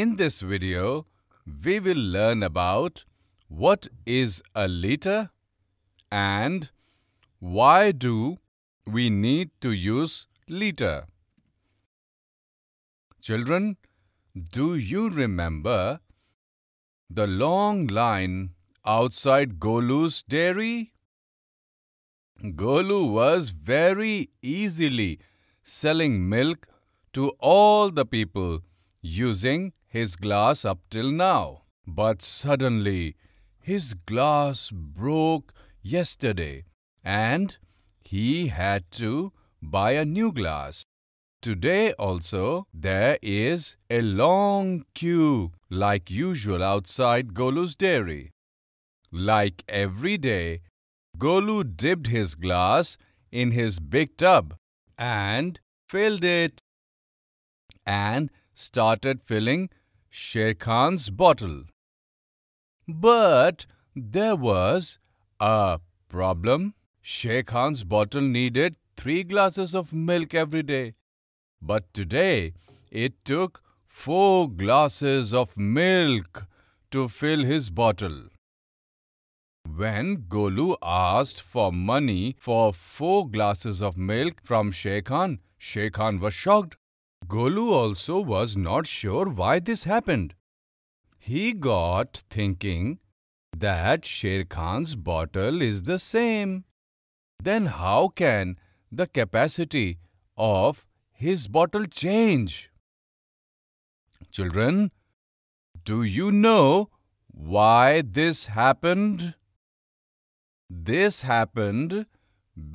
In this video, we will learn about what is a liter and why do we need to use liter. Children, do you remember the long line outside Golu's dairy? Golu was very easily selling milk to all the people using his glass up till now. But suddenly his glass broke yesterday and he had to buy a new glass. Today also there is a long queue like usual outside Golu's dairy. Like every day, Golu dipped his glass in his big tub and filled it and started filling Sher Khan's bottle. But there was a problem. Sher Khan's bottle needed three glasses of milk every day. But today it took four glasses of milk to fill his bottle. When Golu asked for money for four glasses of milk from Sheikhan, Khan, Khan was shocked. Golu also was not sure why this happened. He got thinking that Sher Khan's bottle is the same. Then how can the capacity of his bottle change? Children, do you know why this happened? This happened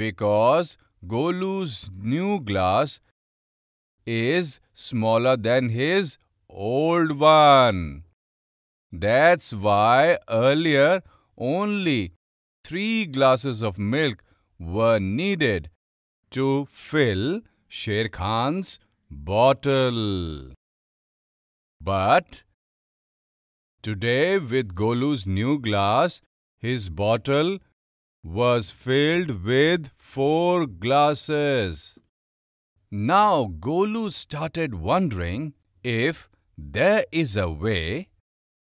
because Golu's new glass is smaller than his old one. That's why earlier only three glasses of milk were needed to fill Sher Khan's bottle. But today, with Golu's new glass, his bottle was filled with four glasses. Now Golu started wondering if there is a way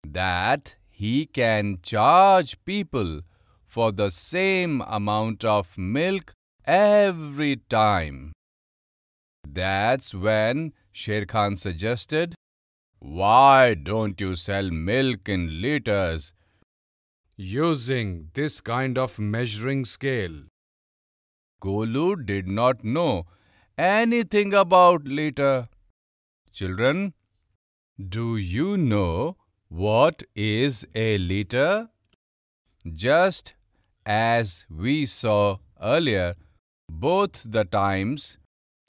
that he can charge people for the same amount of milk every time. That's when Sher Khan suggested, Why don't you sell milk in liters using this kind of measuring scale? Golu did not know anything about later. Children, do you know what is a liter? Just as we saw earlier, both the times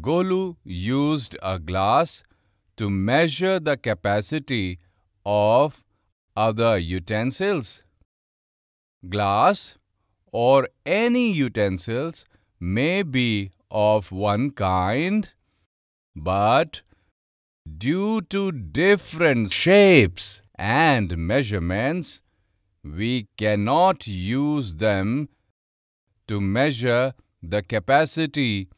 Golu used a glass to measure the capacity of other utensils. Glass or any utensils may be of one kind, but due to different shapes and measurements, we cannot use them to measure the capacity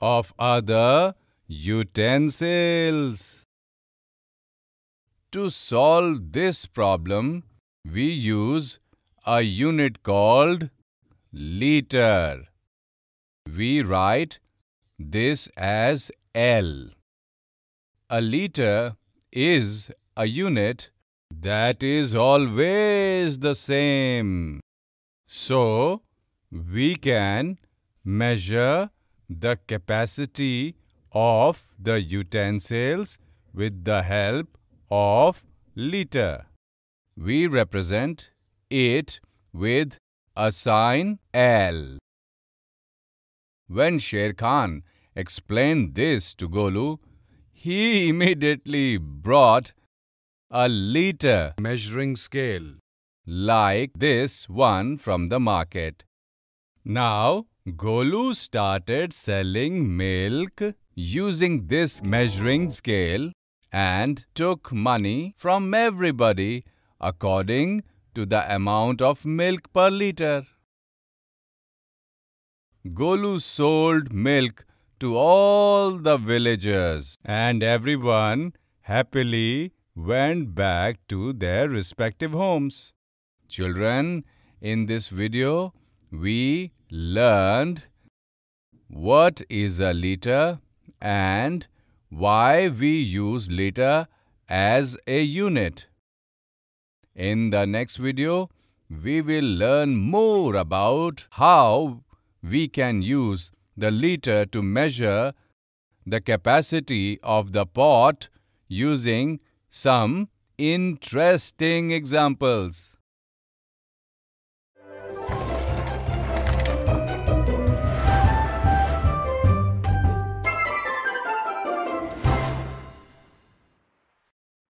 of other utensils. To solve this problem, we use a unit called liter. We write this as L. A liter is a unit that is always the same. So, we can measure the capacity of the utensils with the help of liter. We represent it with a sign L. When Sher Khan explained this to Golu, he immediately brought a liter measuring scale like this one from the market. Now, Golu started selling milk using this measuring scale and took money from everybody according to the amount of milk per liter. Golu sold milk to all the villagers and everyone happily went back to their respective homes. Children, in this video, we learned what is a liter and why we use liter as a unit. In the next video, we will learn more about how we can use the liter to measure the capacity of the pot using some interesting examples.